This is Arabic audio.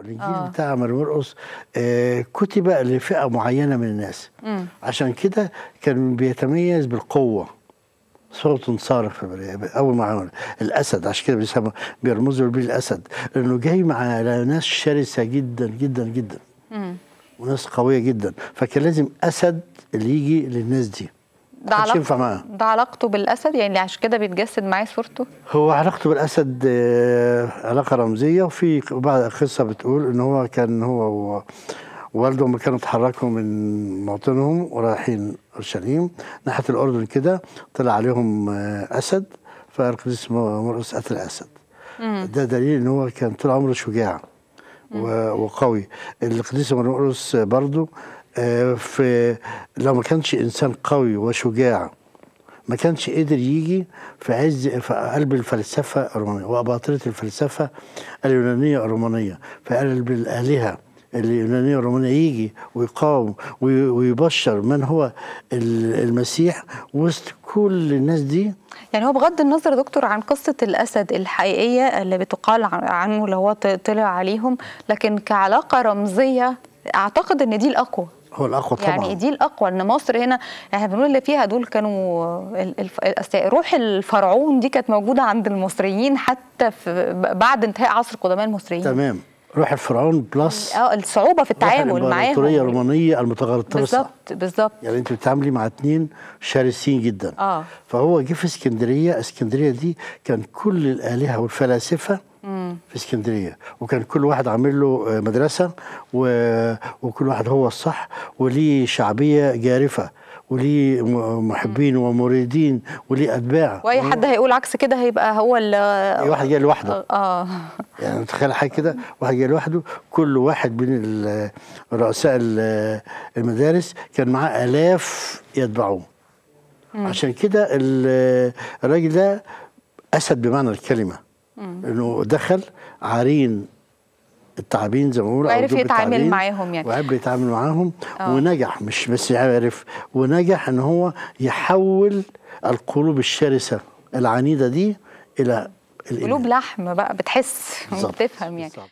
مرقص الانجيل آه. بتاع عمر مرقص آه كتب لفئه معينه من الناس م. عشان كده كان بيتميز بالقوه صوت صارخ اول ما عمل الاسد عشان كده بيسموه بيرمزوا بيه الاسد لانه جاي مع ناس شرسه جدا جدا جدا م. وناس قويه جدا فكان لازم اسد اللي يجي للناس دي ده علاقته ينفع معاه ده علاقته بالاسد يعني عشان كده بيتجسد معاه صورته هو علاقته بالاسد آه، علاقه رمزيه وفي بعض قصه بتقول ان هو كان هو ووالده لما كانوا اتحركوا من موطنهم ورايحين اورشليم ناحيه الاردن كده طلع عليهم آه، اسد فالقديس مرقس قتل الاسد ده دليل ان هو كان طول عمره شجاع وقوي القديس مرقس برضه آه، في لو ما كانش انسان قوي وشجاع ما كانش قدر يجي في عز في قلب الفلسفه الرومانيه واباطره الفلسفه اليونانيه الرومانيه في قلب الالهه اليونانيه الرومانيه يجي ويقاوم ويبشر من هو المسيح وسط كل الناس دي يعني هو بغض النظر دكتور عن قصة الأسد الحقيقية اللي بتقال عنه لو هو طلع عليهم لكن كعلاقة رمزية أعتقد أن دي الأقوى هو الاقوى طبعا يعني دي الاقوى ان مصر هنا احنا يعني بنقول اللي فيها دول كانوا روح الفرعون دي كانت موجوده عند المصريين حتى في بعد انتهاء عصر قدماء المصريين تمام روح الفرعون بلس اه الصعوبه في التعامل معاهم الامبراطوريه الرومانيه المتغطرسه بالظبط بالظبط يعني انت بتتعاملي مع اثنين شرسين جدا اه فهو جه في اسكندريه اسكندريه دي كان كل الالهه والفلاسفه في اسكندريه وكان كل واحد عامل له آه، مدرسه و... وكل واحد هو الصح وليه شعبيه جارفه وليه محبين ومريدين وليه اتباع واي حد هيقول عكس كده هيبقى هو ال واحد جاي لوحده اه يعني تخيل حاجه كده واحد جاي لوحده كل واحد من رؤساء المدارس كان معاه الاف يتبعوه عشان كده الراجل ده اسد بمعنى الكلمه انه دخل عارين التعابين زي ما بيقولوا عرف يتعامل معاهم يعني وعرف يتعامل معاهم آه. ونجح مش بس عرف ونجح ان هو يحول القلوب الشرسه العنيده دي الى قلوب لحم بقى بتحس وبتفهم يعني بالزبط.